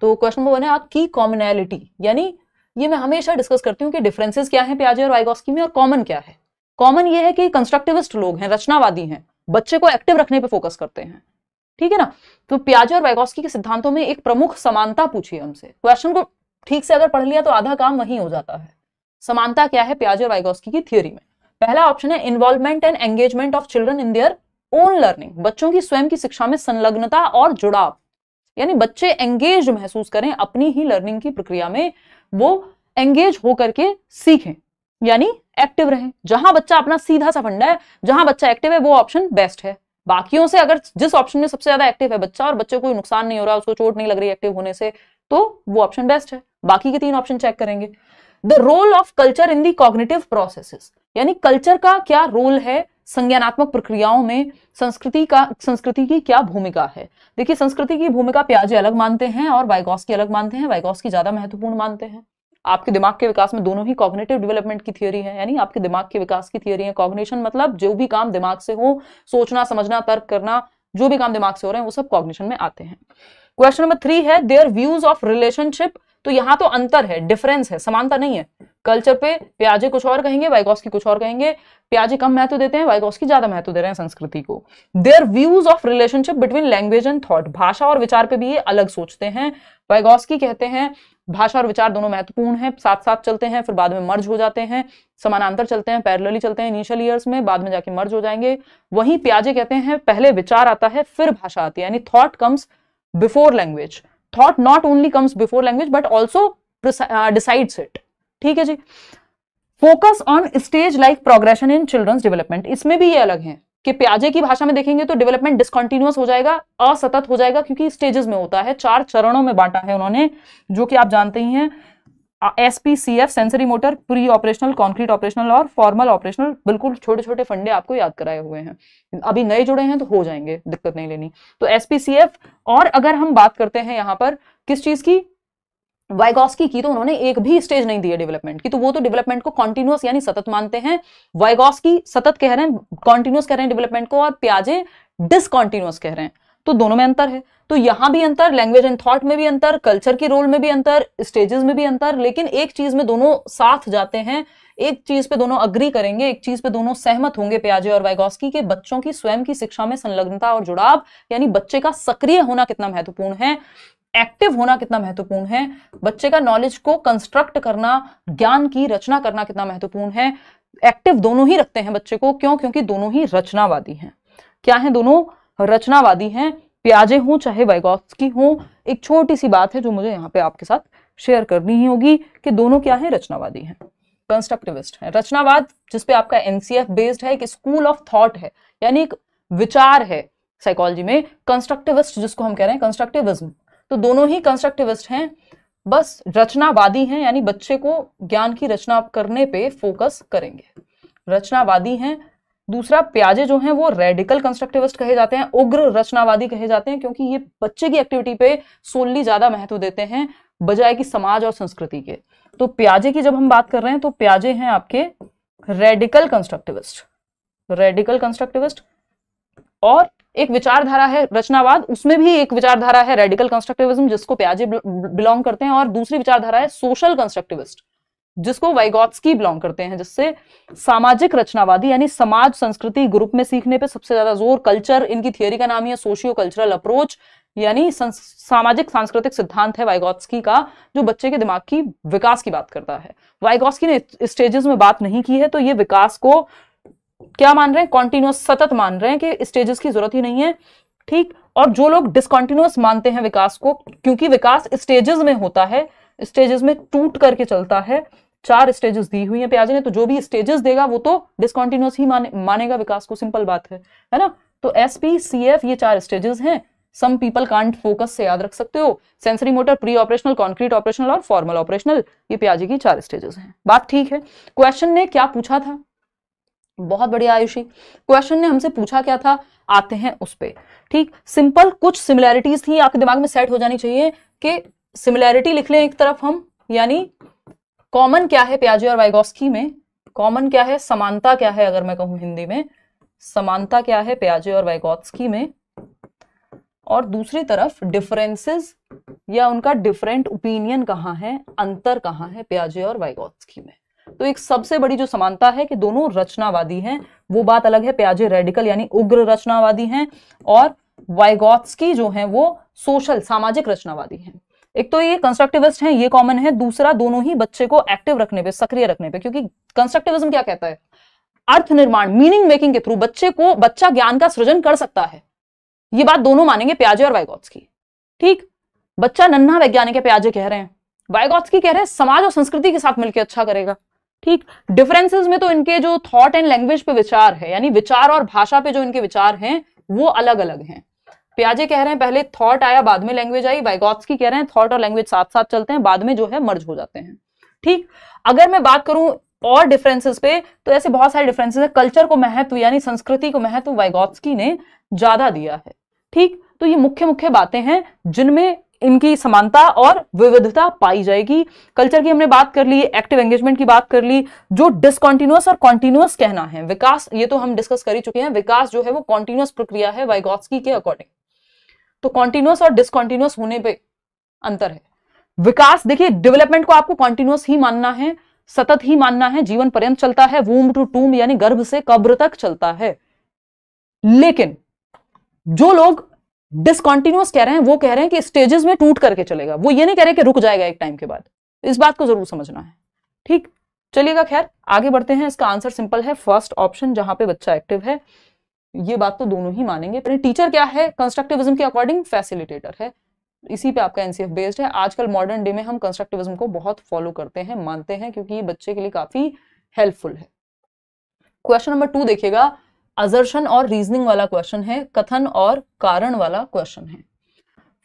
तो question number one है की कॉमनैलिटी यानी ये मैं हमेशा डिस्कस करती हूँ कि डिफरेंसेस क्या है प्याजे और वाइगोस्की में और कॉमन क्या है कॉमन ये है कि कंस्ट्रक्टिविस्ट लोग हैं रचनावादी हैं बच्चे को एक्टिव रखने पर फोकस करते हैं ठीक है ना तो प्याजे और वाइगोस्की के सिद्धांतों में एक प्रमुख समानता पूछिए हमसे क्वेश्चन को ठीक से अगर पढ़ लिया तो आधा काम वही हो जाता है समानता क्या है प्याजे और वाइगोस्की की थियोरी में पहला ऑप्शन है involvement and engagement of children in their own learning बच्चों की स्वयं की शिक्षा में संलग्नता और जुड़ाव यानी बच्चे एंगेज महसूस करें अपनी ही लर्निंग की प्रक्रिया में वो एंगेज होकर के सीखें यानी एक्टिव रहें जहां बच्चा अपना सीधा सा फंडा है जहां बच्चा एक्टिव है वो ऑप्शन बेस्ट है बाकियों से अगर जिस ऑप्शन में सबसे ज्यादा एक्टिव है बच्चा और बच्चे को नुकसान नहीं हो रहा उसको चोट नहीं लग रही एक्टिव होने से तो वो ऑप्शन बेस्ट है बाकी के तीन ऑप्शन चेक करेंगे the role of culture in the cognitive process यानी कल्चर का क्या रोल है संज्ञानात्मक प्रक्रियाओं में संस्कृति का संस्कृति की क्या भूमिका है देखिए संस्कृति की भूमिका प्याजे अलग मानते हैं और वाइगॉस की अलग मानते हैं वाइगॉस की ज्यादा महत्वपूर्ण मानते हैं आपके दिमाग के विकास में दोनों ही कॉग्नेटिव डेवलपमेंट की थियोरी है यानी आपके दिमाग के विकास की थियोरी है कॉग्नेशन मतलब जो भी काम दिमाग से हो सोचना समझना तर्क करना जो भी काम दिमाग से हो रहे हैं वो सब कॉग्नेशन में आते हैं क्वेश्चन नंबर थ्री है देयर व्यूज ऑफ रिलेशनशिप तो यहाँ तो अंतर है डिफरेंस है समानता नहीं है कल्चर पे प्याजे कुछ और कहेंगे की कुछ और कहेंगे प्याजे कम महत्व देते हैं की ज्यादा महत्व दे रहे हैं संस्कृति को their views of relationship between language and thought भाषा और विचार पे भी ये अलग सोचते हैं की कहते हैं भाषा और विचार दोनों महत्वपूर्ण है साथ साथ चलते हैं फिर बाद में मर्ज हो जाते हैं समानांतर चलते हैं पैरेलली चलते हैं इनिशियल ईयर्स में बाद में जाके मर्ज हो जाएंगे वहीं प्याजे कहते हैं पहले विचार आता है फिर भाषा आती है यानी thought comes before language thought not only comes before language but also decides it ठीक है जी focus on stage like progression in children's development इसमें भी ये अलग है कि प्याजे की भाषा में देखेंगे तो डेवलपमेंट डिसकंटिन्यूस हो जाएगा असतत हो जाएगा क्योंकि स्टेजेस में होता है चार चरणों में बांटा है उन्होंने जो कि आप जानते ही हैं S P C F sensory motor pre operational concrete operational और फॉर्मल ऑपरेशनल बिल्कुल छोटे छोटे फंडे आपको याद कराए हुए हैं अभी नए जुड़े हैं तो हो जाएंगे दिक्कत नहीं लेनी तो एस पी सी एफ और अगर हम बात करते हैं यहाँ पर किस चीज की वाइगोस्की की तो उन्होंने एक भी स्टेज नहीं दिया डेवलपमेंट की तो वो तो डेवलपमेंट को कॉन्टिन्यूस यानी सतत मानते हैं वाइगोस्की सतत कह रहे हैं कॉन्टिन्यूस कह रहे हैं डेवलपमेंट को और प्याजे डिसकॉन्टिन्यूस कह रहे हैं तो दोनों में अंतर है तो यहां भी अंतर लैंग्वेज एंड थॉट में भी अंतर कल्चर के रोल में भी अंतर स्टेजेस में भी अंतर लेकिन एक चीज में दोनों साथ जाते हैं एक चीज पे दोनों अग्री करेंगे एक चीज पे दोनों सहमत होंगे प्याजे और वाइगोस्की के बच्चों की स्वयं की शिक्षा में संलग्नता और जुड़ाव यानी बच्चे का सक्रिय होना कितना महत्वपूर्ण है एक्टिव होना कितना महत्वपूर्ण है बच्चे का नॉलेज को कंस्ट्रक्ट करना ज्ञान की रचना करना कितना महत्वपूर्ण है एक्टिव दोनों ही रखते हैं बच्चे को क्यों क्योंकि दोनों ही रचनावादी हैं क्या है दोनों रचनावादी हैं प्याजे हों चाहे की हों एक छोटी सी बात है जो मुझे यहाँ पे आपके साथ शेयर करनी ही होगी कि दोनों क्या है रचनावादी हैं कंस्ट्रक्टिविस्ट है रचनावाद जिसपे आपका एनसीएफ बेस्ड है एक स्कूल ऑफ थॉट है यानी एक विचार है साइकोलॉजी में कंस्ट्रक्टिविस्ट जिसको हम कह रहे हैं कंस्ट्रक्टिविज्म तो दोनों ही कंस्ट्रक्टिविस्ट हैं बस रचनावादी हैं यानी बच्चे को ज्ञान की रचना करने पे फोकस करेंगे रचनावादी हैं दूसरा प्याजे जो है वो रेडिकल कंस्ट्रक्टिविस्ट कहे जाते हैं उग्र रचनावादी कहे जाते हैं क्योंकि ये बच्चे की एक्टिविटी पे सोनली ज्यादा महत्व देते हैं बजाय कि समाज और संस्कृति के तो प्याजे की जब हम बात कर रहे हैं तो प्याजे हैं आपके रेडिकल कंस्ट्रक्टिविस्ट रेडिकल कंस्ट्रक्टिविस्ट और एक विचारधारा है रचनावाद उसमें भी एक विचारधारा है रेडिकल कंस्ट्रक्टिविज्म जिसको प्याजे बिलोंग करते हैं और दूसरी विचारधारा है सोशल कंस्ट्रक्टिविस्ट जिसको वाइगॉट्सकी बिलोंग करते हैं जिससे सामाजिक रचनावादी यानी समाज संस्कृति ग्रुप में सीखने पे सबसे ज्यादा जोर कल्चर इनकी थियोरी का नाम है सोशियो कल्चरल अप्रोच यानी सामाजिक सांस्कृतिक सिद्धांत है वाइगॉट्सकी का जो बच्चे के दिमाग की विकास की बात करता है वाइगॉट्सकी ने स्टेजेस में बात नहीं की है तो ये विकास को क्या मान रहे हैं कॉन्टिन्यूस सतत मान रहे हैं कि स्टेजेस की जरूरत ही नहीं है ठीक और जो लोग डिसकॉन्टिन्यूस मानते हैं विकास को क्योंकि विकास स्टेजेस में होता है स्टेजेस में टूट करके चलता है चार स्टेजेस दी हुई है प्याजे ने तो जो भी स्टेजेस देगा वो तो डिसकॉन्टिन्यूस ही माने, मानेगा विकास को सिंपल बात है है ना तो एस पी सी एफ ये चार स्टेजेस हैं सम पीपल कांट फोकस से याद रख सकते हो sensory motor pre operational concrete operational और फॉर्मल ऑपरेशनल ये प्याजे की चार स्टेजेस हैं बात ठीक है क्वेश्चन ने क्या पूछा था बहुत बढ़िया आयुषी क्वेश्चन ने हमसे पूछा क्या था आते हैं उस पर ठीक सिंपल कुछ सिमिलैरिटीज थी आपके दिमाग में सेट हो जानी चाहिए कि सिमिलैरिटी लिख लें एक तरफ हम यानी कॉमन क्या है प्याजे और वाइगोस्की में कॉमन क्या है समानता क्या है अगर मैं कहूं हिंदी में समानता क्या है प्याजे और वाइगोस्की में और दूसरी तरफ डिफरेंसेस या उनका डिफरेंट ओपिनियन कहाँ है अंतर कहाँ है प्याजे और वाइगोस्की में तो एक सबसे बड़ी जो समानता है कि दोनों रचनावादी हैं वो बात अलग है प्याजे रेडिकल यानी उग्र रचनावादी हैं और वाइगोत्स्की जो हैं वो सोशल सामाजिक रचनावादी हैं एक तो ये कंस्ट्रक्टिविस्ट हैं ये कॉमन है दूसरा दोनों ही बच्चे को एक्टिव रखने पे सक्रिय रखने पे क्योंकि कंस्ट्रक्टिविज्म क्या कहता है अर्थ निर्माण मीनिंग मेकिंग के थ्रू बच्चे को बच्चा ज्ञान का सृजन कर सकता है ये बात दोनों मानेंगे प्याजे और वाइगॉट्स की ठीक बच्चा नन्हा वैज्ञानिक है प्याजे कह रहे हैं वाइगॉट्स की कह रहे हैं समाज और संस्कृति के साथ मिलकर अच्छा करेगा ठीक डिफरेंसेस में तो इनके जो थॉट एंड लैंग्वेज पे विचार है यानी विचार और भाषा पे जो इनके विचार हैं वो अलग अलग हैं प्याजे कह रहे हैं पहले थॉट आया बाद में लैंग्वेज आई वाइगॉप्सकी कह रहे हैं थॉट और लैंग्वेज साथ साथ चलते हैं बाद में जो है मर्ज हो जाते हैं ठीक अगर मैं बात करूं और डिफरेंसेस पे तो ऐसे बहुत सारे डिफरेंसेस है कल्चर को महत्व यानी संस्कृति को महत्व वाइगॉप्सकी ने ज्यादा दिया है ठीक तो ये मुख्य मुख्य बातें हैं जिनमें इनकी समानता और विविधता पाई जाएगी कल्चर की हमने बात कर ली एक्टिव एंगेजमेंट की बात कर ली जो डिसकॉन्टिन्यूस और कॉन्टिन्यूस कहना है विकास ये तो हम डिस्कस कर ही चुके हैं विकास जो है वो कॉन्टिन्यूस प्रक्रिया है वाइगॉस्की के अकॉर्डिंग तो कॉन्टिन्यूस और डिसकॉन्टिन्यूस होने पे अंतर है विकास देखिए डेवलपमेंट को आपको कॉन्टिन्यूस ही मानना है सतत ही मानना है जीवन पर्यंत चलता है वूम टू टूम यानी गर्भ से कब्र तक चलता है लेकिन जो लोग डिसकॉन्टिन्यूस कह रहे हैं वो कह रहे हैं कि स्टेजेस में टूट करके चलेगा वो ये नहीं कह रहे कि रुक जाएगा एक टाइम के बाद इस बात को जरूर समझना है ठीक चलिएगा खैर आगे बढ़ते हैं इसका आंसर सिंपल है फर्स्ट ऑप्शन जहां पे बच्चा एक्टिव है ये बात तो दोनों ही मानेंगे टीचर क्या है कंस्ट्रक्टिविज्म के अकॉर्डिंग फैसिलिटेटर है इसी पे आपका एनसीएफ बेस्ड है आजकल मॉडर्न डे में हम कंस्ट्रक्टिविज्म को बहुत फॉलो करते हैं मानते हैं क्योंकि ये बच्चे के लिए काफी हेल्पफुल है क्वेश्चन नंबर टू देखिएगा अजर्शन और रीजनिंग वाला क्वेश्चन है कथन और कारण वाला क्वेश्चन है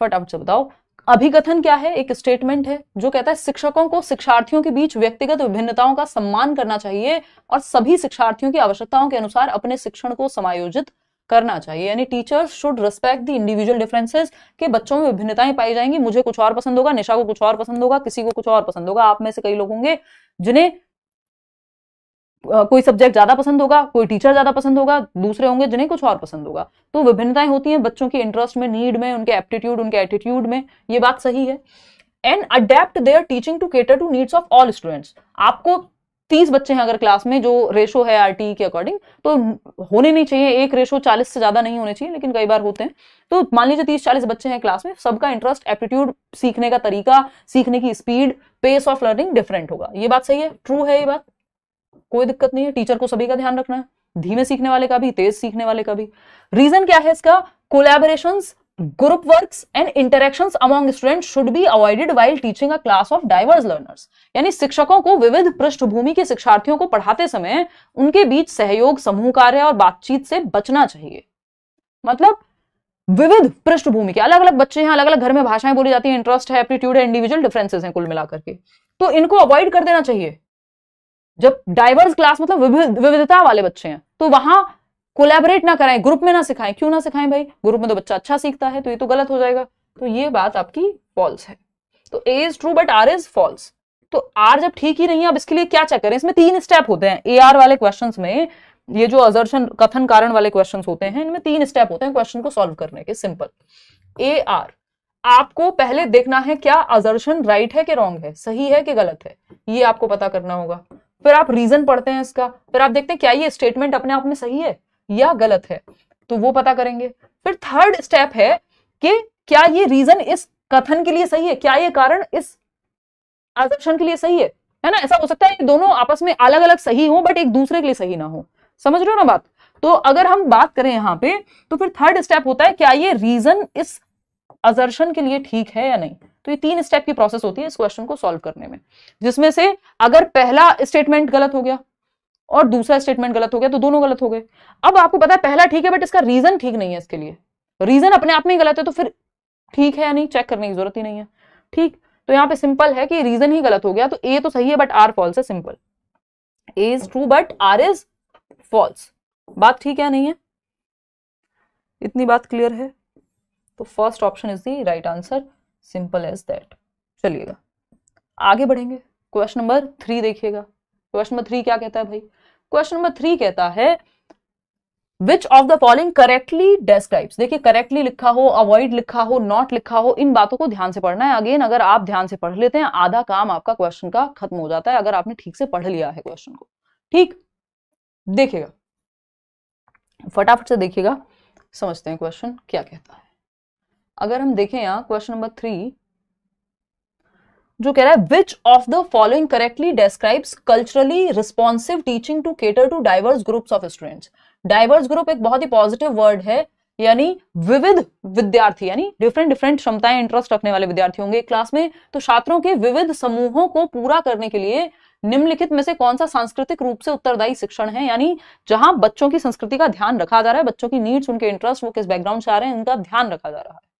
फटाफट से बताओ अभिकथन क्या है एक स्टेटमेंट है जो कहता है शिक्षकों को शिक्षार्थियों के बीच व्यक्तिगत विभिन्नताओं का सम्मान करना चाहिए और सभी शिक्षार्थियों की आवश्यकताओं के अनुसार अपने शिक्षण को समायोजित करना चाहिए यानी teachers should respect the individual differences के बच्चों में विभिन्नताएं पाई जाएंगी मुझे कुछ और पसंद होगा निशा को कुछ और पसंद होगा किसी को कुछ और पसंद होगा आप में से कई लोग होंगे जिन्हें कोई सब्जेक्ट ज्यादा पसंद होगा कोई टीचर ज्यादा पसंद होगा दूसरे होंगे जिन्हें कुछ और पसंद होगा तो विभिन्नताएं होती हैं बच्चों की इंटरेस्ट में नीड में उनके एप्टीट्यूड उनके एटीट्यूड में ये बात सही है and adapt their teaching to cater to needs of all students आपको तीस बच्चे हैं अगर क्लास में जो रेशो है आर e के अकॉर्डिंग तो होने नहीं चाहिए एक रेशो चालीस से ज्यादा नहीं होने चाहिए लेकिन कई बार होते हैं तो मान लीजिए तीस चालीस बच्चे हैं क्लास में सबका इंटरेस्ट एप्टीट्यूड सीखने का तरीका सीखने की speed pace of learning different होगा ये बात सही है ट्रू है ये बात कोई दिक्कत नहीं है टीचर को सभी का ध्यान रखना है धीमे सीखने वाले का भी तेज सीखने वाले का भी रीजन क्या है इसका collaboration group works and interaction among student should be avoided while teaching a class of diverse learners यानी शिक्षकों को विविध पृष्ठभूमि के शिक्षार्थियों को पढ़ाते समय उनके बीच सहयोग समूह कार्य और बातचीत से बचना चाहिए मतलब विविध पृष्ठभूमि के अलग अलग बच्चे हैं अलग अलग घर में भाषाएं बोली जाती है इंटरेस्ट है एप्टीट्यूड है इंडिविजुअल डिफरेंसेस हैं कुल मिलाकर के तो इनको अवॉइड कर देना चाहिए जब डाइवर्स क्लास मतलब विविधता वाले बच्चे हैं तो वहां कोलेबरेट ना कराएं ग्रुप में ना सिखाएं क्यों ना सिखाएं भाई ग्रुप में तो बच्चा अच्छा सीखता है तो ये तो गलत हो जाएगा तो ये बात आपकी फॉल्स है तो A is true but R is false तो आर जब ठीक ही नहीं है अब इसके लिए क्या चेक करें इसमें तीन स्टेप होते हैं ए आर वाले क्वेश्चन में ये जो अजर्शन कथन कारण वाले क्वेश्चन होते हैं इनमें तीन स्टेप होते हैं क्वेश्चन को सोल्व करने के सिंपल ए आर आपको पहले देखना है क्या अजर्शन राइट है कि रॉन्ग है सही है कि गलत है ये आपको पता करना होगा फिर आप रीजन पढ़ते हैं इसका फिर आप देखते हैं क्या ये स्टेटमेंट अपने आप में सही है या गलत है तो वो पता करेंगे फिर थर्ड स्टेप है कि क्या ये रीजन इस कथन के लिए सही है क्या ये कारण इस आजप्शन के लिए सही है है ना ऐसा हो सकता है कि दोनों आपस में अलग अलग सही हो बट एक दूसरे के लिए सही ना हो समझ रहे हो ना बात तो अगर हम बात करें यहाँ पे तो फिर थर्ड स्टेप होता है क्या ये रीजन इस अजर्शन के लिए ठीक है या नहीं तो ये तीन स्टेप की प्रोसेस होती है इस क्वेश्चन को सॉल्व करने में जिसमें से अगर पहला स्टेटमेंट गलत हो गया और दूसरा स्टेटमेंट गलत हो गया तो दोनों गलत हो गए अब आपको पता है पहला ठीक है बट इसका रीजन ठीक नहीं है इसके लिए रीजन अपने आप में गलत है तो फिर ठीक है या नहीं चेक करने की जरूरत ही नहीं है ठीक तो यहाँ पे सिंपल है कि रीजन ही गलत हो गया तो ए तो सही है बट आर फॉल्स है simple A is true but R is false बात ठीक है नहीं है इतनी बात क्लियर है तो first option is the right answer simple as that चलिएगा आगे बढ़ेंगे क्वेश्चन नंबर थ्री देखिएगा क्वेश्चन नंबर थ्री क्या कहता है भाई क्वेश्चन नंबर थ्री कहता है which of the following correctly describes देखिए करेक्टली लिखा हो अवॉइड लिखा हो नॉट लिखा हो इन बातों को ध्यान से पढ़ना है अगेन अगर आप ध्यान से पढ़ लेते हैं आधा काम आपका क्वेश्चन का खत्म हो जाता है अगर आपने ठीक से पढ़ लिया है क्वेश्चन को ठीक देखिएगा फटाफट से देखिएगा समझते हैं क्वेश्चन क्या कहता है अगर हम देखें यहाँ क्वेश्चन नंबर थ्री जो कह रहा है which of the following correctly describes culturally responsive teaching to cater to diverse groups of students diverse group एक बहुत ही पॉजिटिव वर्ड है यानी विविध विद्यार्थी यानी डिफरेंट डिफरेंट क्षमताएं इंटरेस्ट रखने वाले विद्यार्थी होंगे क्लास में तो छात्रों के विविध समूहों को पूरा करने के लिए निम्नलिखित में से कौन सा सांस्कृतिक रूप से उत्तरदायी शिक्षण है यानी जहां बच्चों की संस्कृति का ध्यान रखा जा रहा है बच्चों की नीड्स उनके इंटरेस्ट वो किस बैकग्राउंड से आ रहे हैं उनका ध्यान रखा जा रहा है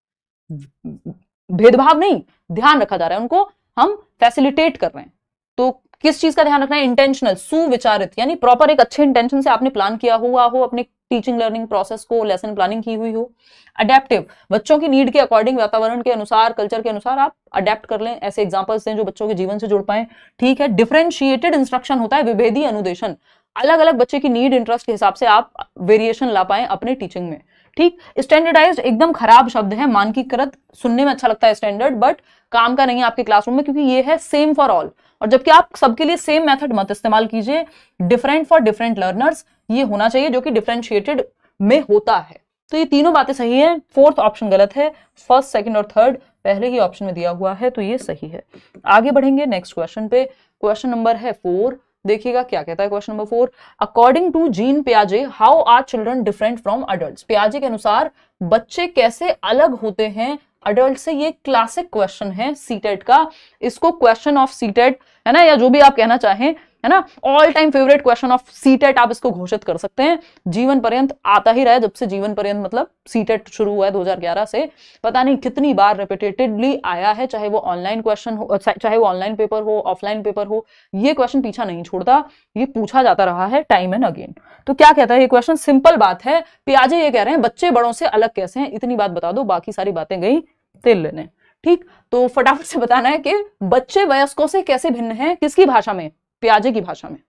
भेदभाव नहीं ध्यान रखा जा रहा है उनको हम फैसिलिटेट कर रहे हैं तो किस चीज का ध्यान रखना है इंटेंशनल सुविचारित यानी प्रॉपर एक अच्छे इंटेंशन से आपने प्लान किया हुआ हो अपने टीचिंग लर्निंग प्रोसेस को लेसन प्लानिंग की हुई हो अडेप्टिव बच्चों की नीड के अकॉर्डिंग वातावरण के अनुसार कल्चर के अनुसार आप अडेप्ट कर लें ऐसे एग्जाम्पल्स दें जो बच्चों के जीवन से जुड़ पाए ठीक है डिफ्रेंशिएटेड इंस्ट्रक्शन होता है विभेदी अनुदेशन अलग अलग बच्चे की नीड इंटरेस्ट के हिसाब से आप वेरिएशन ला पाए अपने टीचिंग में ठीक स्टैंडर्डाइज एकदम खराब शब्द है मानकीकृत सुनने में अच्छा लगता है स्टैंडर्ड बट काम का नहीं है आपके क्लासरूम में क्योंकि ये है सेम फॉर ऑल और जबकि आप सबके लिए सेम मेथड मत इस्तेमाल कीजिए डिफरेंट फॉर डिफरेंट लर्नर्स ये होना चाहिए जो कि डिफ्रेंशिएटेड में होता है तो ये तीनों बातें सही है फोर्थ ऑप्शन गलत है फर्स्ट सेकेंड और थर्ड पहले ही ऑप्शन में दिया हुआ है तो ये सही है आगे बढ़ेंगे नेक्स्ट क्वेश्चन पे क्वेश्चन नंबर है फोर देखिएगा क्या कहता है question number four according to Jean प्याजे how are children different from adult प्याजे के अनुसार बच्चे कैसे अलग होते हैं अडल्ट से ये क्लासिक क्वेश्चन है सीटेट का इसको क्वेश्चन ऑफ सीटेट है ना या जो भी आप कहना चाहें है ना all time favourite question of CTET आप इसको घोषित कर सकते हैं जीवन पर्यंत आता ही रहा है जब से जीवन पर्यंत मतलब सीटेट शुरू हुआ है 2011 से पता नहीं कितनी बार रिपीटेडली आया है चाहे वो ऑनलाइन क्वेश्चन हो चाहे वो ऑनलाइन पेपर हो ऑफलाइन पेपर हो ये क्वेश्चन पीछा नहीं छोड़ता ये पूछा जाता रहा है टाइम एंड अगेन तो क्या कहता है ये क्वेश्चन सिंपल बात है प्याजे ये कह रहे हैं बच्चे बड़ों से अलग कैसे हैं इतनी बात बता दो बाकी सारी बातें गई तेल लेने ठीक तो फटाफट से बताना है कि बच्चे वयस्कों से कैसे भिन्न हैं किसकी भाषा में प्याजे की भाषा में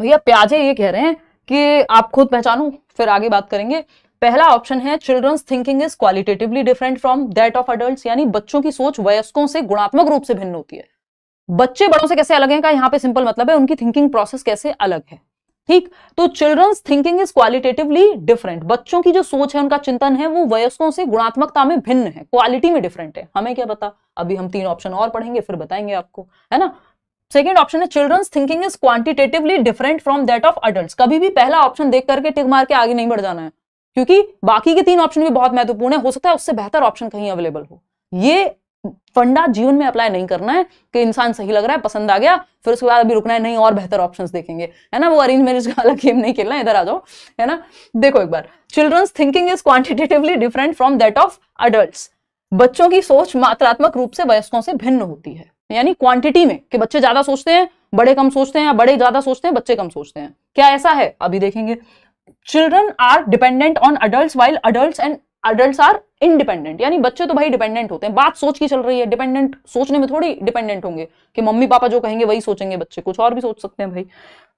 भैया प्याजे ये कह रहे हैं कि आप खुद पहचानो फिर आगे बात करेंगे पहला ऑप्शन है children's thinking is qualitatively different from that of adult यानी बच्चों की सोच वयस्कों से गुणात्मक रूप से भिन्न होती है बच्चे बड़ों से कैसे अलग हैं का यहाँ पे सिंपल मतलब है उनकी थिंकिंग प्रोसेस कैसे अलग है ठीक तो children's thinking is qualitatively different बच्चों की जो सोच है उनका चिंतन है वो वयस्कों से गुणात्मकता में भिन्न है क्वालिटी में डिफरेंट है हमें क्या पता अभी हम तीन ऑप्शन और पढ़ेंगे फिर बताएंगे आपको है ना सेकेंड ऑप्शन है children's thinking is quantitatively different from that of adult कभी भी पहला ऑप्शन देख करके टिक मार के आगे नहीं बढ़ जाना है क्योंकि बाकी के तीन ऑप्शन भी बहुत महत्वपूर्ण है हो सकता है उससे बेहतर ऑप्शन कहीं अवेलेबल हो ये फंडा जीवन में अप्लाई नहीं करना है कि इंसान सही लग रहा है पसंद आ गया फिर उसके बाद अभी रुकना है नहीं और बेहतर ऑप्शंस देखेंगे है ना वो अरेंज मैरिज का अलग गेम नहीं खेलना इधर आ जाओ है ना देखो एक बार children's thinking is quantitatively different from that of adult बच्चों की सोच मात्रात्मक रूप से वयस्कों से भिन्न होती है यानी क्वांटिटी में कि बच्चे ज्यादा सोचते हैं बड़े कम सोचते हैं या बड़े ज्यादा सोचते हैं बच्चे कम सोचते हैं क्या ऐसा है अभी देखेंगे children are dependent on adult while adult and adult are independent यानी बच्चे तो भाई डिपेंडेंट होते हैं बात सोच की चल रही है डिपेंडेंट सोचने में थोड़ी डिपेंडेंट होंगे कि मम्मी पापा जो कहेंगे वही सोचेंगे बच्चे कुछ और भी सोच सकते हैं भाई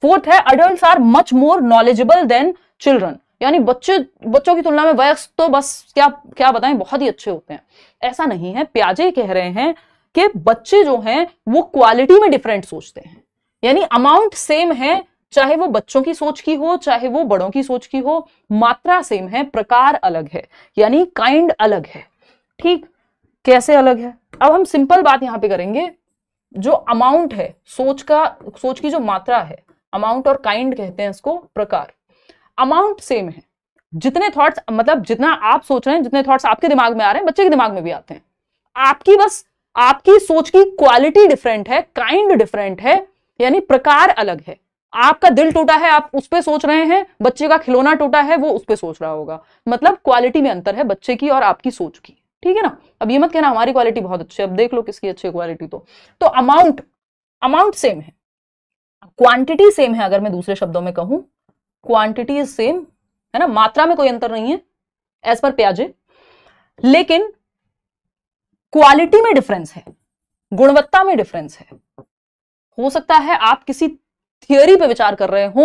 फोर्थ है adult are much more knowledgeable than children यानी बच्चे बच्चों की तुलना में वयस्क तो बस क्या क्या बताएं बहुत ही अच्छे होते हैं ऐसा नहीं है प्याजे कह रहे हैं कि बच्चे जो हैं वो क्वालिटी में डिफरेंट सोचते हैं यानी अमाउंट सेम है चाहे वो बच्चों की सोच की हो चाहे वो बड़ों की सोच की हो मात्रा सेम है प्रकार अलग है यानी काइंड अलग है ठीक कैसे अलग है अब हम सिंपल बात यहां पे करेंगे जो अमाउंट है सोच का सोच की जो मात्रा है अमाउंट और काइंड कहते हैं इसको प्रकार अमाउंट सेम है जितने थॉट्स मतलब जितना आप सोच रहे हैं जितने थॉट्स आपके दिमाग में आ रहे हैं बच्चे के दिमाग में भी आते हैं आपकी बस आपकी सोच की क्वालिटी डिफरेंट है काइंड डिफरेंट है यानी प्रकार अलग है आपका दिल टूटा है आप उस पर सोच रहे हैं बच्चे का खिलौना टूटा है वो उस पर सोच रहा होगा मतलब क्वालिटी में अंतर है बच्चे की और आपकी सोच की ठीक है ना अब ये मत कहना हमारी क्वालिटी बहुत अच्छी है अब देख लो किसकी अच्छी क्वालिटी तो तो अमाउंट अमाउंट सेम है क्वांटिटी सेम है अगर मैं दूसरे शब्दों में कहूं क्वांटिटी इज सेम है ना मात्रा में कोई अंतर नहीं है एज पर प्याजे लेकिन क्वालिटी में डिफरेंस है गुणवत्ता में डिफरेंस है हो सकता है आप किसी थियोरी पे विचार कर रहे हो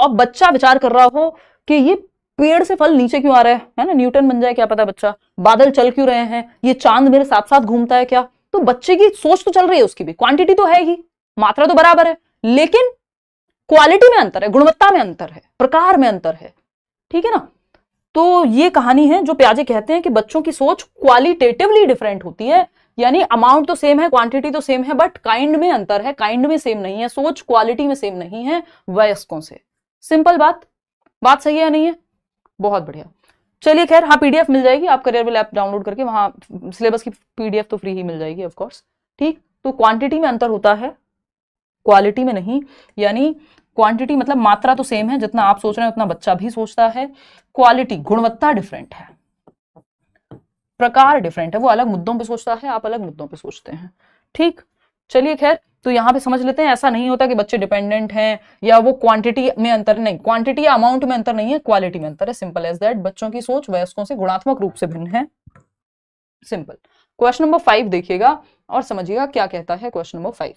और बच्चा विचार कर रहा हो कि ये पेड़ से फल नीचे क्यों आ रहा है ना न्यूटन बन जाए क्या पता बच्चा बादल चल क्यों रहे हैं ये चांद मेरे साथ साथ घूमता है क्या तो बच्चे की सोच तो चल रही है उसकी भी क्वांटिटी तो है ही मात्रा तो बराबर है लेकिन क्वालिटी में अंतर है गुणवत्ता में अंतर है प्रकार में अंतर है ठीक है ना तो ये कहानी है जो प्याजे कहते हैं कि बच्चों की सोच क्वालिटेटिवली डिफरेंट होती है यानी अमाउंट तो सेम है क्वांटिटी तो सेम है बट काइंड में अंतर है काइंड में सेम नहीं है सोच क्वालिटी में सेम नहीं है वयस्कों से सिंपल बात बात सही है या नहीं है बहुत बढ़िया चलिए खैर हाँ पीडीएफ मिल जाएगी आप करियर ऐप डाउनलोड करके वहां सिलेबस की पीडीएफ तो फ्री ही मिल जाएगी ऑफकोर्स ठीक तो क्वांटिटी में अंतर होता है क्वालिटी में नहीं यानी क्वांटिटी मतलब मात्रा तो सेम है जितना आप सोच रहे हैं उतना बच्चा भी सोचता है क्वालिटी गुणवत्ता डिफरेंट है प्रकार डिफरेंट है वो अलग मुद्दों पे सोचता है आप अलग मुद्दों पे सोचते हैं ठीक चलिए खैर तो यहाँ पे समझ लेते हैं ऐसा नहीं होता कि बच्चे डिपेंडेंट हैं या वो क्वांटिटी में अंतर नहीं क्वांटिटी या अमाउंट में अंतर नहीं है क्वालिटी में अंतर है सिंपल एज दैट बच्चों की सोच वयस्कों से गुणात्मक रूप से भिन्न है सिंपल क्वेश्चन नंबर फाइव देखिएगा और समझिएगा क्या कहता है question number five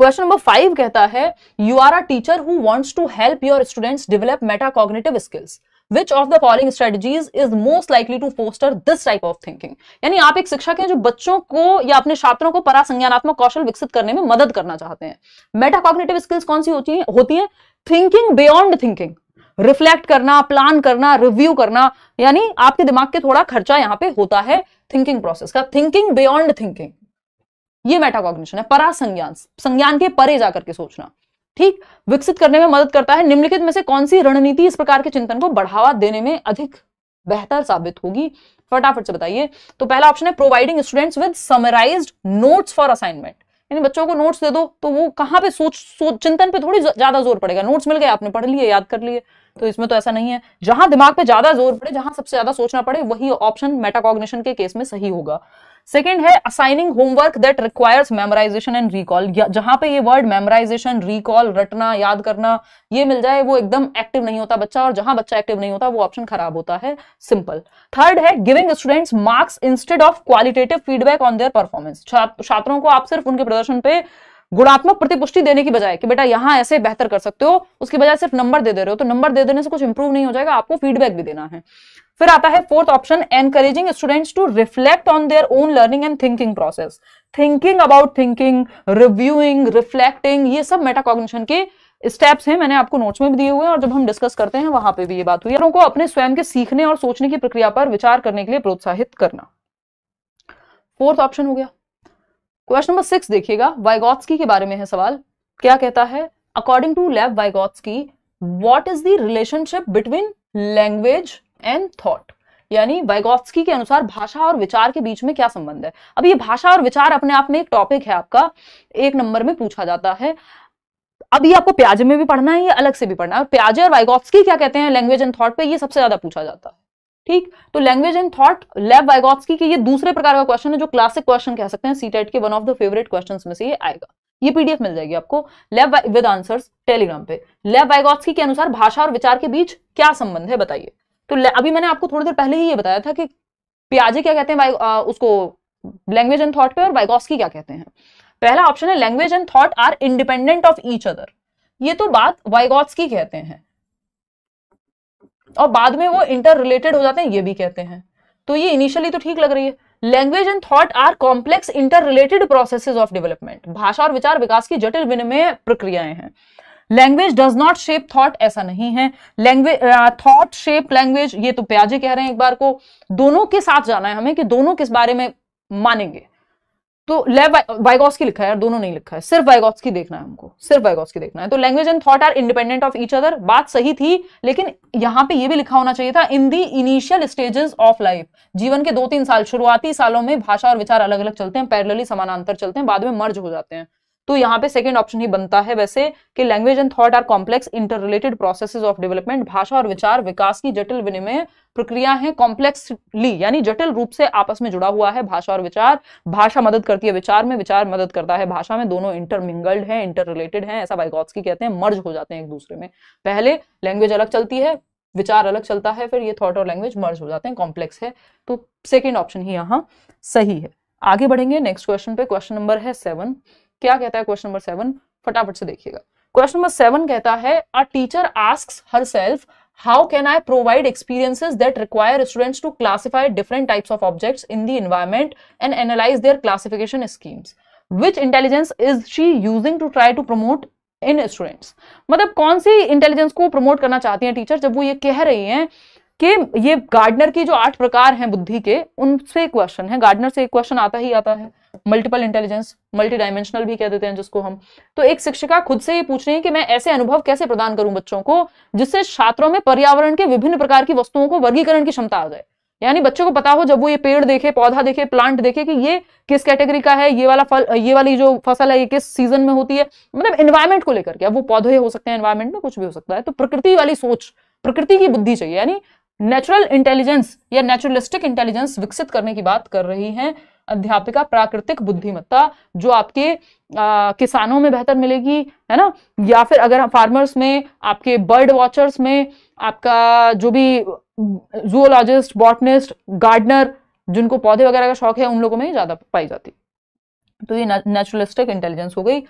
question number five कहता है you are a teacher who wants to help your students develop cognitive skills which of the following strategies is most likely to foster this type of thinking यानी आप एक शिक्षक हैं जो बच्चों को या अपने छात्रों को परासंज्ञानात्मक कौशल विकसित करने में मदद करना चाहते हैं कॉग्नेटिव स्किल्स कौन सी होती है होती है थिंकिंग बियॉन्ड थिंकिंग रिफ्लेक्ट करना प्लान करना रिव्यू करना यानी आपके दिमाग के थोड़ा खर्चा यहाँ पे होता है थिंकिंग प्रोसेस का थिंकिंग बियॉन्ड थिंकिंग ये मेटाकॉग्निशन है परासंज्ञान संज्ञान के परे जाकर के सोचना ठीक विकसित करने में मदद करता है निम्नलिखित में से कौन सी रणनीति इस प्रकार के चिंतन को बढ़ावा देने में अधिक बेहतर साबित होगी फटाफट से बताइए तो पहला ऑप्शन है providing students with summarise notes for assignment यानी बच्चों को नोट्स दे दो तो वो कहां पे सोच सोच चिंतन पे थोड़ी ज्यादा जोर पड़ेगा नोट्स मिल गए आपने पढ़ लिए याद कर लिए तो इसमें तो ऐसा नहीं है जहां दिमाग पे ज्यादा जोर पड़े जहां सबसे ज्यादा सोचना पड़े वही ऑप्शन मेटाकॉग्निशन के केस में सही होगा सेकेंड है assigning homework that requires memorisation and recall जहां पे ये वर्ड मेमोराइजेशन रिकॉल रटना याद करना ये मिल जाए वो एकदम एक्टिव नहीं होता बच्चा और जहां बच्चा एक्टिव नहीं होता वो ऑप्शन खराब होता है सिंपल थर्ड है giving students marks instead of qualitative feedback on their performance छात्रों को आप सिर्फ उनके प्रदर्शन पे गुणात्मक प्रतिपुष्टि देने की बजाय कि बेटा यहाँ ऐसे बेहतर कर सकते हो उसकी बजाय सिर्फ नंबर दे दे रहे हो तो नंबर दे देने से कुछ इंप्रूव नहीं हो जाएगा आपको फीडबैक भी देना है फिर आता है fourth option encouraging students to reflect on their own learning and thinking process thinking about thinking reviewing reflecting ये सब मेटाकॉग्निशन के स्टेप्स हैं मैंने आपको नोट्स में भी दिए हुए हैं और जब हम डिस्कस करते हैं वहां पे भी ये बात हुई है को अपने स्वयं के सीखने और सोचने की प्रक्रिया पर विचार करने के लिए प्रोत्साहित करना फोर्थ ऑप्शन हो गया क्वेश्चन नंबर सिक्स देखिएगा वाइगॉट्सकी के बारे में है सवाल क्या कहता है according to Lev Vygotsky what is the relationship between language and thought यानी वाइगोत्स्की के अनुसार भाषा और विचार के बीच में क्या संबंध है अब ये भाषा और विचार अपने आप में एक टॉपिक है आपका एक नंबर में पूछा जाता है अब ये आपको प्याजे में भी पढ़ना है या अलग से भी पढ़ना है और प्याजे और वाइगोत्स्की क्या कहते हैं लैंग्वेज एंड थॉट पे ये सबसे ज्यादा पूछा जाता है ठीक तो language and thought Lev Vygotsky के ये दूसरे प्रकार का क्वेश्चन है जो क्लासिक क्वेश्चन कह सकते हैं सीटेट e के one of the favourite question में से ये आएगा ये पीडीएफ मिल जाएगी आपको लेव विद आंसर्स टेलीग्राम पे लेव वाइगोत्स्की के अनुसार भाषा और विचार के बीच क्या संबंध है बताइए तो अभी मैंने आपको थोड़ी देर पहले ही ये बताया था कि प्याजे क्या कहते हैं उसको लैंग्वेज एंड थॉट पे और वाइगोस्की क्या कहते हैं पहला ऑप्शन है language and thought are independent of each other ये तो बात वाइगोस्की कहते हैं और बाद में वो इंटर रिलेटेड हो जाते हैं ये भी कहते हैं तो ये इनिशियली तो ठीक लग रही है language and thought are complex interrelated process of development भाषा और विचार विकास की जटिल विनिमय प्रक्रियाएं हैं language does not shape thought ऐसा नहीं है लैंग्वेज थॉट शेप लैंग्वेज ये तो प्याजे कह रहे हैं एक बार को दोनों के साथ जाना है हमें कि दोनों किस बारे में मानेंगे तो वाइगॉस की लिखा है यार दोनों नहीं लिखा है सिर्फ वाइगॉस की देखना है हमको सिर्फ वाइगॉस की देखना है तो language and thought are independent of each other बात सही थी लेकिन यहाँ पे ये भी लिखा होना चाहिए था in the initial stages of life जीवन के दो तीन साल शुरुआती सालों में भाषा और विचार अलग अलग चलते हैं पैरलली समानांतर चलते हैं बाद में मर्ज हो जाते हैं तो यहाँ पे सेकेंड ऑप्शन ही बनता है वैसे कि language and thought are complex interrelated process of development भाषा और विचार विकास की जटिल विनिमय प्रक्रिया है कॉम्प्लेक्सली यानी जटिल रूप से आपस में जुड़ा हुआ है भाषा और विचार भाषा मदद करती है विचार में विचार मदद करता है भाषा में दोनों इंटरमिंगल्ड है इंटर रिलेटेड है ऐसा की कहते हैं मर्ज हो जाते हैं एक दूसरे में पहले लैंग्वेज अलग चलती है विचार अलग चलता है फिर ये थॉट और लैंग्वेज मर्ज हो जाते हैं कॉम्प्लेक्स है तो सेकेंड ऑप्शन ही यहाँ सही है आगे बढ़ेंगे नेक्स्ट क्वेश्चन पे क्वेश्चन नंबर है सेवन क्या कहता है क्वेश्चन नंबर सेवन फटाफट से देखिएगा क्वेश्चन नंबर सेवन कहता है a teacher ask herself how can I provide experiences that require students to classify different types of objects in the environment and analyse their classification schemes which intelligence is she using to try to promote in students मतलब कौन सी intelligence को promote करना चाहती हैं teacher जब वो ये कह रही हैं कि ये गार्डनर की जो आठ प्रकार हैं बुद्धि के उनसे क्वेश्चन है गार्डनर से क्वेश्चन आता ही आता है मल्टीपल इंटेलिजेंस मल्टी डायमेंशनल भी कह देते हैं जिसको हम तो एक शिक्षिका खुद से ये पूछ रही है कि मैं ऐसे अनुभव कैसे प्रदान करूं बच्चों को जिससे छात्रों में पर्यावरण के विभिन्न प्रकार की वस्तुओं को वर्गीकरण की क्षमता आ जाए यानी बच्चों को पता हो जब वो ये पेड़ देखे पौधा देखे प्लांट देखे कि ये किस कैटेगरी का है ये वाला फल ये वाली जो फसल है ये किस सीजन में होती है मतलब एनवायरमेंट को लेकर के अब वो पौधे हो सकते हैं एनवायरमेंट में कुछ भी हो सकता है तो प्रकृति वाली सोच प्रकृति की बुद्धि चाहिए यानी नेचुरल इंटेलिजेंस या नेचुरलिस्टिक इंटेलिजेंस विकसित करने की बात कर रही हैं अध्यापिका प्राकृतिक बुद्धिमत्ता जो आपके आ, किसानों में बेहतर मिलेगी है ना या फिर अगर फार्मर्स में आपके बर्ड वॉचर्स में आपका जो भी जूलॉजिस्ट बॉटनिस्ट गार्डनर जिनको पौधे वगैरह का शौक है उन लोगों में ही ज़्यादा पाई जाती तो ये नेचुरलिस्टिक इंटेलिजेंस हो गई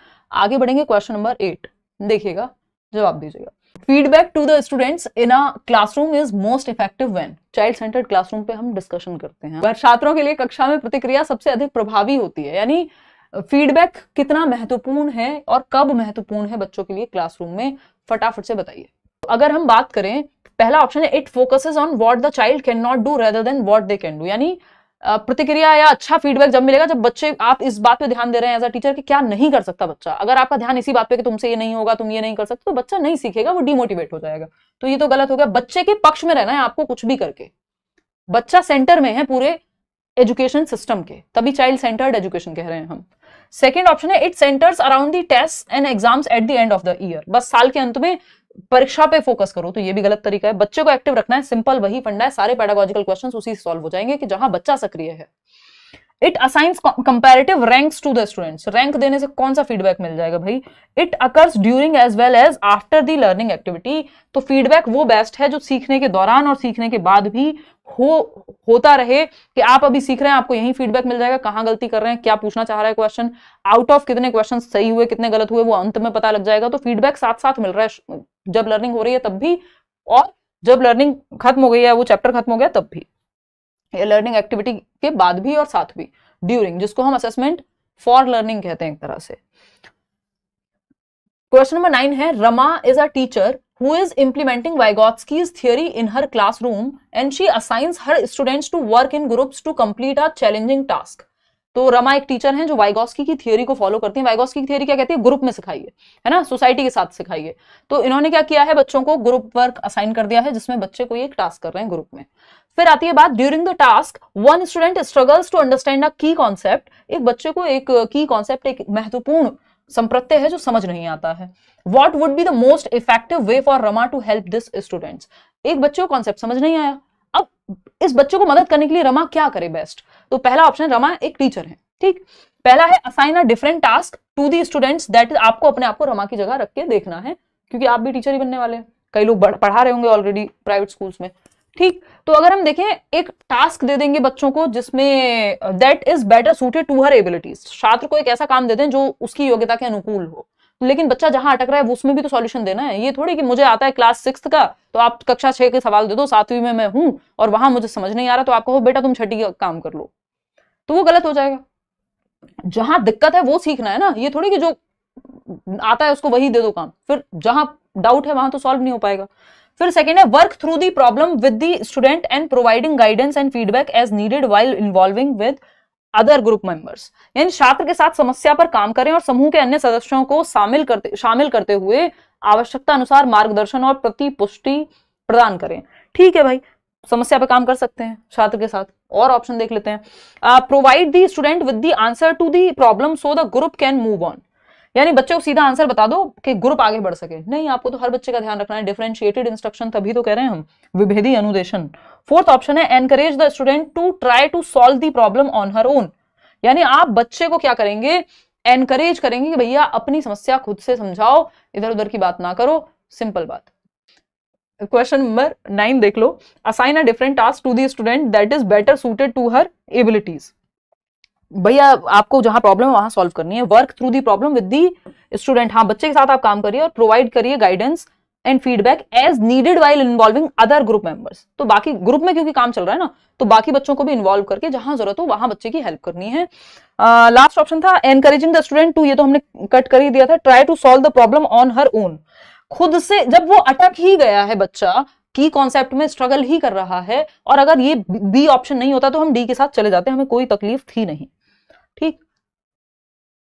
आगे बढ़ेंगे क्वेश्चन नंबर एट देखिएगा जवाब दीजिएगा feedback to the students in a classroom is most effective when child centred classroom पे हम डिस्कशन करते हैं छात्रों के लिए कक्षा में प्रतिक्रिया सबसे अधिक प्रभावी होती है यानी फीडबैक कितना महत्वपूर्ण है और कब महत्वपूर्ण है बच्चों के लिए क्लासरूम में फटाफट से बताइए अगर हम बात करें पहला ऑप्शन है it focuses on what the child can not do rather than what they can do यानी प्रतिक्रिया या अच्छा फीडबैक जब मिलेगा जब बच्चे आप इस बात पे ध्यान दे रहे हैं एज अ टीचर कि क्या नहीं कर सकता बच्चा अगर आपका ध्यान इसी बात पे कि तुमसे ये नहीं होगा तुम ये नहीं कर सकते तो बच्चा नहीं सीखेगा वो डिमोटिवेट हो जाएगा तो ये तो गलत हो गया बच्चे के पक्ष में रहना है आपको कुछ भी करके बच्चा सेंटर में है पूरे एजुकेशन सिस्टम के तभी चाइल्ड सेंटर्ड एजुकेशन कह रहे हैं हम सेकेंड ऑप्शन है it centres around the test and exams at the end of the year बस साल के अंत में परीक्षा पे फोकस करो तो ये भी गलत तरीका है बच्चे को एक्टिव रखना है सिंपल वही फंडा है सारे पेडागोजिकल क्वेश्चन उसी से सॉल्व हो जाएंगे कि जहां बच्चा सक्रिय है it assigns comparative ranks to the students rank देने से कौन सा फीडबैक मिल जाएगा भाई it occurs during as well as after the learning activity तो फीडबैक वो बेस्ट है जो सीखने के दौरान और सीखने के बाद भी हो होता रहे कि आप अभी सीख रहे हैं आपको यही फीडबैक मिल जाएगा कहाँ गलती कर रहे हैं क्या पूछना चाह रहा है क्वेश्चन आउट ऑफ कितने क्वेश्चन सही हुए कितने गलत हुए वो अंत में पता लग जाएगा तो फीडबैक साथ साथ मिल रहा है जब लर्निंग हो रही है तब भी और जब लर्निंग खत्म हो गई है वो चैप्टर खत्म हो गया तब भी ये लर्निंग एक्टिविटी के बाद भी और साथ भी ड्यूरिंग जिसको हम असेसमेंट फॉर लर्निंग कहते हैं एक तरह से क्वेश्चन नंबर नाइन है Rama is a teacher who is implementing Vygotsky's theory in her classroom and she assigns her students to work in groups to complete a challenging task तो रमा एक teacher हैं जो वाइगोस्की की थियोरी को follow करती हैं Vygotsky की थियोरी क्या कहती है ग्रुप में सिखाइए है ना सोसाइटी के साथ सिखाइए तो इन्होंने क्या किया है बच्चों को ग्रुप वर्क असाइन कर दिया है जिसमें बच्चे को एक टास्क कर रहे हैं ग्रुप में फिर आती है बात during the task one student struggles to understand a key concept एक बच्चे को एक की कॉन्सेप्ट एक महत्वपूर्ण संप्रत्य है जो समझ नहीं आता है what would be the most effective way for Rama to help this students एक बच्चे को कॉन्सेप्ट समझ नहीं आया अब इस बच्चे को मदद करने के लिए रमा क्या करे बेस्ट तो पहला ऑप्शन रमा एक टीचर है ठीक पहला है assign a different task to the students that is आपको अपने आप को रमा की जगह रख के देखना है क्योंकि आप भी टीचर ही बनने वाले हैं कई लोग पढ़ा रहे होंगे ऑलरेडी प्राइवेट स्कूल्स में ठीक तो अगर हम देखें एक टास्क दे देंगे बच्चों को जिसमें that is better suited to her abilities छात्र को एक ऐसा काम दे दें जो उसकी योग्यता के अनुकूल हो तो लेकिन बच्चा जहां अटक रहा है उसमें भी तो सॉल्यूशन देना है ये थोड़ी कि मुझे आता है क्लास सिक्स का तो आप कक्षा छह के सवाल दे दो सातवीं में मैं हूं और वहां मुझे समझ नहीं आ रहा तो आप कहो बेटा तुम छठी का काम कर लो तो वो गलत हो जाएगा जहां दिक्कत है वो सीखना है ना ये थोड़ी कि जो आता है उसको वही दे दो काम फिर जहां डाउट है वहां तो सॉल्व नहीं हो पाएगा फिर सेकेंड है work through the problem with the student and providing guidance and feedback as needed while involving with other group members यानी छात्र के साथ समस्या पर काम करें और समूह के अन्य सदस्यों को शामिल करते शामिल करते हुए आवश्यकता अनुसार मार्गदर्शन और प्रतिपुष्टि प्रदान करें ठीक है भाई समस्या पे काम कर सकते हैं छात्र के साथ और ऑप्शन देख लेते हैं provide the student with the answer to the problem so the group can move on यानी बच्चों को सीधा आंसर बता दो कि ग्रुप आगे बढ़ सके नहीं आपको तो हर बच्चे का ध्यान रखना है डिफरेंशिएटेड इंस्ट्रक्शन तभी तो कह रहे हैं हम विभेदी अनुदेशन फोर्थ ऑप्शन है encourage the student to try to solve the problem on her own यानी आप बच्चे को क्या करेंगे एनकरेज करेंगे कि भैया अपनी समस्या खुद से समझाओ इधर उधर की बात ना करो सिंपल बात क्वेश्चन नंबर नाइन देख लो assign a different task to the student that is better suited to her abilities भैया आपको जहां प्रॉब्लम है वहां सॉल्व करनी है work through the problem with the student हाँ बच्चे के साथ आप काम करिए और प्रोवाइड करिए guidance and feedback as needed while involving other group members तो बाकी ग्रुप में क्योंकि काम चल रहा है ना तो बाकी बच्चों को भी इन्वॉल्व करके जहां जरूरत हो वहां बच्चे की हेल्प करनी है लास्ट uh, ऑप्शन था एनकरेजिंग द स्टूडेंट टू ये तो हमने कट कर ही दिया था try to solve the problem on her own खुद से जब वो अटक ही गया है बच्चा की कॉन्सेप्ट में स्ट्रगल ही कर रहा है और अगर ये बी ऑप्शन नहीं होता तो हम डी के साथ चले जाते हैं हमें कोई तकलीफ थी नहीं ठीक